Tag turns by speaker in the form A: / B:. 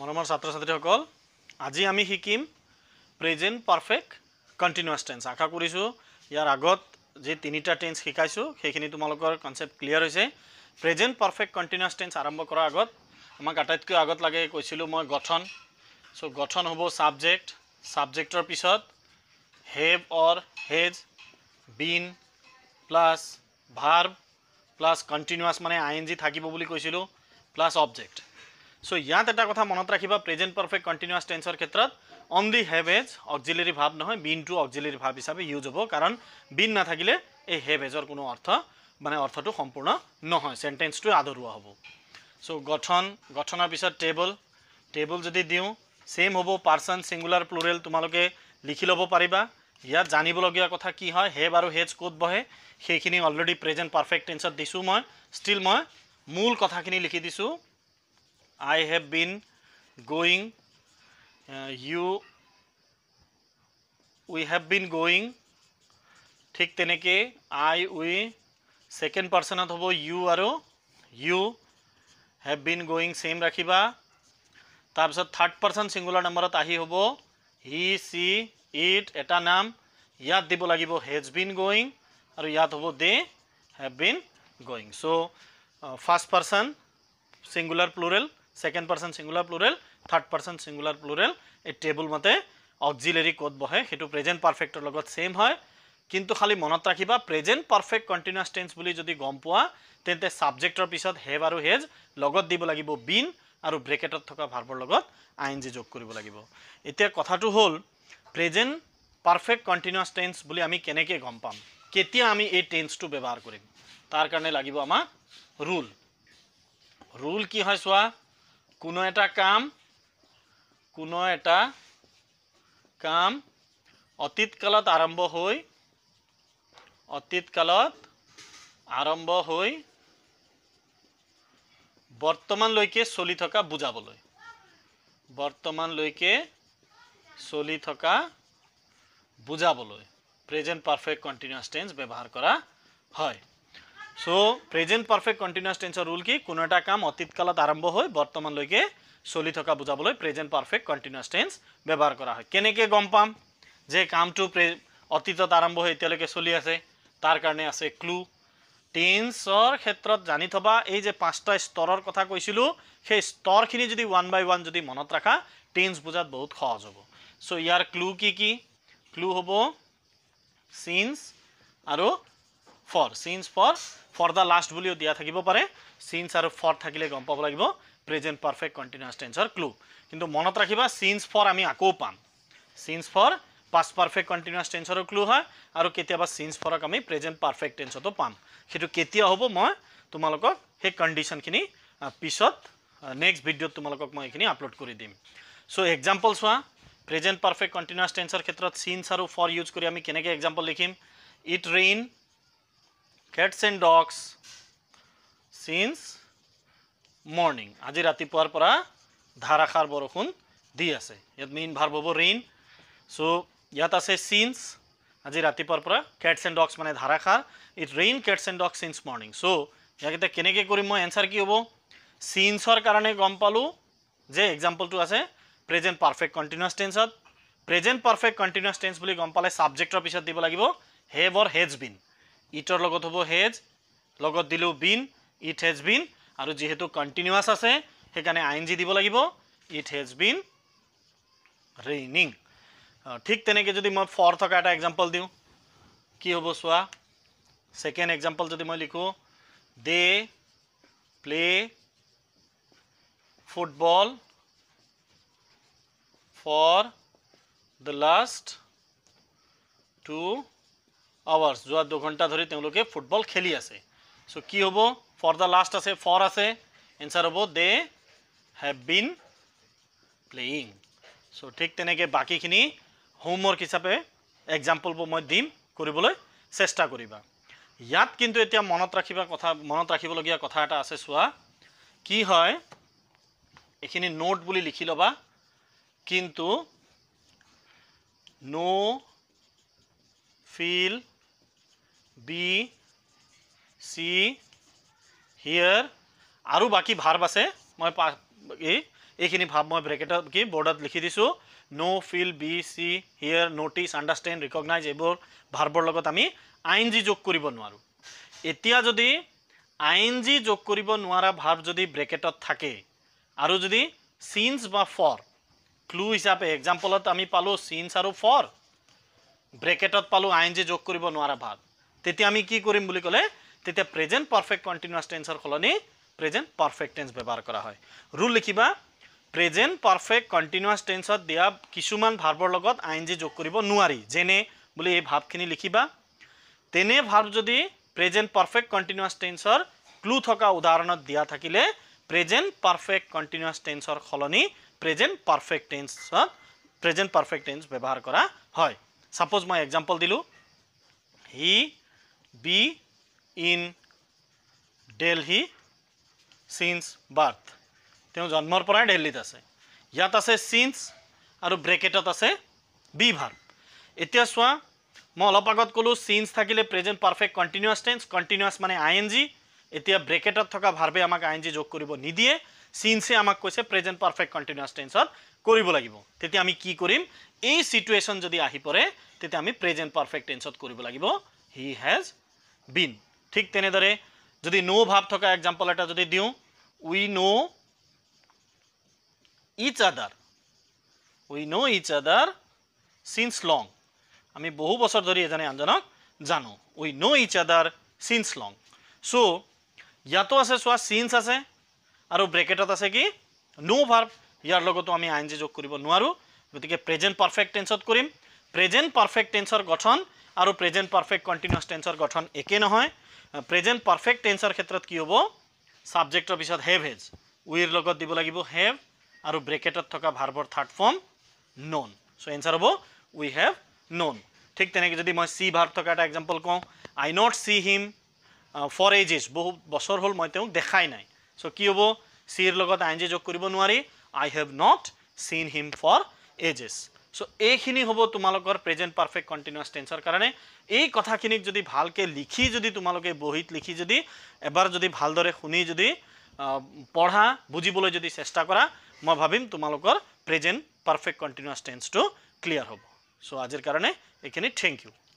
A: মৰমৰ ছাত্ৰ ছাত্ৰীসকল আজি আমি শিকিম প্ৰেজেণ্ট পাৰফেক্ট কণ্টিনিউৱাছ টেন্স আশা কৰিছোঁ ইয়াৰ আগত যি তিনিটা টেন্স শিকাইছোঁ সেইখিনি তোমালোকৰ কনচেপ্ট ক্লিয়াৰ হৈছে প্ৰেজেণ্ট পাৰফেক্ট কণ্টিনিউৱাছ টেন্স আৰম্ভ কৰাৰ আগত আমাক আটাইতকৈ আগত লাগে কৈছিলোঁ মই গঠন চ' গঠন হ'ব ছাবজেক্ট ছাবজেক্টৰ পিছত have or has been plus verb plus continuous মানে আই এন জি থাকিব বুলি কৈছিলোঁ প্লাছ অবজেক্ট সো ইয়াত এটা কথা মনত ৰাখিবা প্ৰেজেণ্ট পাৰফেক্ট কণ্টিনিউৱাছ টেন্সৰ ক্ষেত্ৰত on the have as auxiliary ভাৱ নহয় বিন টু অক্জিলেৰী ভাৱ হিচাপে ইউজ হ'ব কাৰণ বিন নাথাকিলে এই হেভ এজৰ কোনো অৰ্থ মানে অৰ্থটো সম্পূৰ্ণ নহয় চেণ্টেন্সটোৱে আদৰুৱা হ'ব সো গঠন গঠনৰ পিছত টেবল টেবল যদি দিওঁ ছেইম হ'ব পাৰ্চন ছিংগুলাৰ প্লুৰেল তোমালোকে লিখি ল'ব পাৰিবা ইয়াত জানিবলগীয়া কথা কি হয় হেভ আৰু হেজ ক'ত বহে সেইখিনি অলৰেডি প্ৰেজেণ্ট পাৰফেক্ট টেন্সত দিছোঁ মই ষ্টিল মই মূল কথাখিনি লিখি দিছোঁ I have been going uh, you we have been going ঠিক তেনেকে I we second person হ'ব you আৰু you have been going same ৰাখিবা তাৰপিছত third person singular নম্বৰত আহি হ'ব he she it এটা নাম ইয়াত দিব লাগিব has been going আৰু ইয়াত হ'ব they have been going so uh, first person singular plural second person singular plural third person singular plural এই টেবুল মতে অক্জিলেৰী ক'ত বহে সেইটো প্ৰেজেণ্ট পাৰ্ফেক্টৰ লগত ছেইম হয় কিন্তু খালি মনত ৰাখিবা প্ৰেজেণ্ট পাৰ্ফেক্ট কণ্টিনিউৱাছ টেন্স বুলি যদি গম পোৱা তেন্তে ছাবজেক্টৰ পিছত হেভ আৰু হেজ লগত দিব লাগিব বিন আৰু ব্ৰেকেটত থকা ভাৰ্বৰ লগত আই এন জি যোগ কৰিব লাগিব এতিয়া কথাটো হ'ল প্ৰেজেণ্ট পাৰ্ফেক্ট কণ্টিনিউৱাছ টেন্স বুলি আমি কেনেকৈ গম পাম কেতিয়া আমি এই টেন্সটো ব্যৱহাৰ কৰিম তাৰ কাৰণে লাগিব আমাক ৰুল ৰুল কি হয় চোৱা কোনো এটা কাম কোনো এটা কাম অতীত কালত আৰম্ভ হৈ অতীত কালত আৰম্ভ হৈ বৰ্তমানলৈকে চলি থকা বুজাবলৈ বৰ্তমানলৈকে চলি থকা বুজাবলৈ প্ৰেজেণ্ট পাৰ্ফেক্ট কণ্টিনিউৱাছ টেঞ্চ ব্যৱহাৰ কৰা হয় সো প্রেজেন্ট পারফেক্ট কন্টিনিউয়াস টেন্সর রুল কি কোনটা কাম অতীতকালত আরম্ভ হয় বর্তমান লৈকে চলি থকা বুঝাবলৈ প্রেজেন্ট পারফেক্ট কন্টিনিউয়াস টেন্স ব্যবহার করা হয় কেনেকে গম পাম যে কামটো অতীতত আরম্ভ হয় এতিয়ালৈকে চলি আছে তার কারণে আছে ক্লু টেন্সর ক্ষেত্রত জানি থবা এই যে পাঁচটা স্তরের কথা কৈছিলোঁ সেই স্তরখিনি যদি ওয়ান বাই ওয়ান যদি মনত রাখা টেন্স বুঝাত বহুত সহজ হব সো ইয়ার ক্লু কি কি ক্লু হব সিন্স আৰু for since for for the last বুলিও দিয়া থাকিব পারে since আর for থাকিলে গম পাব লাগিব present perfect continuous tense আর clue কিন্তু মনত রাখিবা since for আমি আকো পাম since for past perfect continuous tense are clue হয় আর কেতিয়াবা since for আমি present perfect tense তো পাম কিন্তু কেতিয়া হব মই তোমালোক হে কন্ডিশন খিনি পিছত নেক্সট ভিডিওত তোমালোক মই এখিনি আপলোড করে দিম সো এক্সাম্পলস হওয়া প্রেজেন্ট পারফেক্ট কন্টিনিউয়াস টেন্সর ক্ষেত্রত সিন্স আর ফর ইউজ করে আমি কেনেকে এক্সাম্পল লিখিম it rain cats and dogs since morning আজি ৰাতিপুৱাৰ পৰা ধাৰাষাৰ বৰষুণ দি আছে ইয়াত মেইন ভাৰ হ'ব ৰেইন চ' ইয়াত আছে চিনচ আজি ৰাতিপুৱাৰ পৰা কেটছ এণ্ড ডগছ মানে ধাৰাষাৰ it rain cats and dogs since morning so' ইয়াক এতিয়া কেনেকৈ কৰিম মই এনচাৰ কি হ'ব চিনচৰ কাৰণে গম পালোঁ যে এক্সাম্পলটো আছে প্ৰেজেণ্ট পাৰফেক্ট কণ্টিনিউৱাছ টেঞ্চত প্ৰেজেণ্ট পাৰফেক্ট কণ্টিনিউৱাছ টেঞ্চ বুলি গম পালে ছাবজেক্টৰ পিছত দিব লাগিব হেভ অৰ হেজ বিন ইটৰ লগত হ'ব হেজ লগত দিলোঁ বিন ইট হেজ বিন আৰু যিহেতু কণ্টিনিউৱাছ আছে সেইকাৰণে আই এন জি দিব লাগিব ইট হেজ বিন ৰেইনিং ঠিক তেনেকৈ যদি মই ফৰ থকা এটা এক্সাম্পল দিওঁ কি হ'ব চোৱা ছেকেণ্ড এক্সাম্পল যদি মই লিখোঁ they play football for the last two hours যোৱা দুঘণ্টা ধৰি তেওঁলোকে ফুটবল খেলি আছে চ' কি হ'ব ফৰ দ্য লাষ্ট আছে ফৰ আছে এনচাৰ হ'ব they have been playing so' ঠিক তেনেকৈ বাকীখিনি হোমৱৰ্ক হিচাপে এক্সাম্পলবোৰ মই দিম কৰিবলৈ চেষ্টা কৰিবা ইয়াত কিন্তু এতিয়া মনত ৰাখিবা কথা মনত ৰাখিবলগীয়া কথা এটা আছে চোৱা কি হয় এইখিনি নোট বুলি লিখি ল'বা কিন্তু নো ফিল্ড বি সি হিয়াৰ আৰু বাকী ভাৰ্ব আছে মই এই এইখিনি ভাৱ মই ব্ৰেকেটত কি বৰ্ডত লিখি দিছোঁ know feel be see hear notice understand recognise এইবোৰ ভাৰ্বৰ লগত আমি আই এন জি যোগ কৰিব নোৱাৰোঁ এতিয়া যদি আই এন জি যোগ কৰিব নোৱাৰা ভাৱ যদি ব্ৰেকেটত থাকে আৰু যদি চিন্স বা ফৰ ক্লু হিচাপে এক্সাম্পলত আমি পালোঁ চিন্স আৰু ফৰ ব্ৰেকেটত পালোঁ আই এন জি যোগ কৰিব নোৱাৰা ভাৱ তেতিয়া আমি কি কৰিম বুলি ক'লে তেতিয়া প্ৰেজেণ্ট পাৰফেক্ট কণ্টিনিউৱাছ টেন্সৰ সলনি প্ৰেজেণ্ট পাৰফেক্ট টেন্স ব্যৱহাৰ কৰা হয় ৰুল লিখিবা প্ৰেজেণ্ট পাৰফেক্ট কণ্টিনিউৱাছ টেন্সত দিয়া কিছুমান ভাৰ্বৰ লগত আই এন জি যোগ কৰিব নোৱাৰি যেনে বুলি এই ভাৱখিনি লিখিবা তেনে ভাৱ যদি প্ৰেজেণ্ট পাৰফেক্ট কণ্টিনিউৱাছ টেন্সৰ ক্লু থকা উদাহৰণত দিয়া থাকিলে প্ৰেজেণ্ট পাৰফেক্ট কণ্টিনিউৱাছ টেন্সৰ সলনি প্ৰেজেণ্ট পাৰফেক্ট টেন্সত প্ৰেজেণ্ট পাৰফেক্ট টেন্স ব্যৱহাৰ কৰা হয় চাপ'জ মই এক্সাম্পল দিলোঁ হি be in Delhi since birth. তেওঁ জন্মৰ পৰাই দিল্লীত আছে ইয়াত আছে চিন্স আৰু ব্ৰেকেটত আছে বি ভাৰ এতিয়া চোৱা মই অলপ আগত ক'লোঁ চিন্স থাকিলে present perfect continuous tense continuous মানে আই এন জি এতিয়া ব্ৰেকেটত থকা ভাৰ্বে আমাক আই এন জি যোগ কৰিব নিদিয়ে চিন্সে আমাক কৈছে প্ৰেজেণ্ট পাৰ্ফেক্ট কণ্টিনিউৱাছ টেন্সত কৰিব লাগিব তেতিয়া আমি কি কৰিম এই চিটুৱেশ্যন যদি আহি পৰে তেতিয়া আমি প্ৰেজেণ্ট পাৰ্ফেক্ট টেন্সত কৰিব লাগিব হি হেজ বিন ঠিক তেনেদৰে যদি নো ভাৱ থকা এক্সাম্পল এটা যদি দিওঁ উই নো ইচ আদাৰ উই নো ইচ আদাৰ চিনচ লং আমি বহু বছৰ ধৰি এজনে আনজনক জানো উই নো ইচ আদাৰ চিনচ লং চ' ইয়াতো আছে চোৱা চিনচ আছে আৰু ব্ৰেকেটত আছে কি নো ভাৰ্ভ ইয়াৰ লগতো আমি আইন যে যোগ কৰিব নোৱাৰোঁ গতিকে প্ৰেজেণ্ট পাৰফেক্ট টেঞ্চত কৰিম প্ৰেজেণ্ট পাৰফেক্ট টেঞ্চৰ গঠন আৰু প্ৰেজেণ্ট পাৰ্ফেক্ট কণ্টিনিউৱাছ টেন্সৰ গঠন একে নহয় প্ৰেজেণ্ট পাৰ্ফেক্ট টেন্সৰ ক্ষেত্ৰত কি হ'ব ছাবজেক্টৰ পিছত হেভ হেজ উইৰ লগত দিব লাগিব হেভ আৰু ব্ৰেকেটত থকা ভাৰ্বৰ থাৰ্ড ফৰ্ম নন চ' এনচাৰ হ'ব উই হেভ নন ঠিক তেনেকৈ যদি মই চি ভাৰ্ব থকা এটা এক্সাম্পল কওঁ I not see him for ages বহু বছৰ হ'ল মই তেওঁক দেখাই নাই চ' কি হ'ব চিৰ লগত আই এন জি যোগ কৰিব নোৱাৰি আই হেভ নট চিন হিম ফৰ এজেছ সো এইখিনি হ'ব তোমালোকৰ প্ৰেজেণ্ট পাৰফেক্ট কণ্টিনিউৱাছ টেন্সৰ কাৰণে এই কথাখিনিক যদি ভালকৈ লিখি যদি তোমালোকে বহীত লিখি যদি এবাৰ যদি ভালদৰে শুনি যদি পঢ়া বুজিবলৈ যদি চেষ্টা কৰা মই ভাবিম তোমালোকৰ প্ৰেজেণ্ট পাৰফেক্ট কণ্টিনিউৱাছ টেন্সটো ক্লিয়াৰ হ'ব সো আজিৰ কাৰণে এইখিনি থেংক ইউ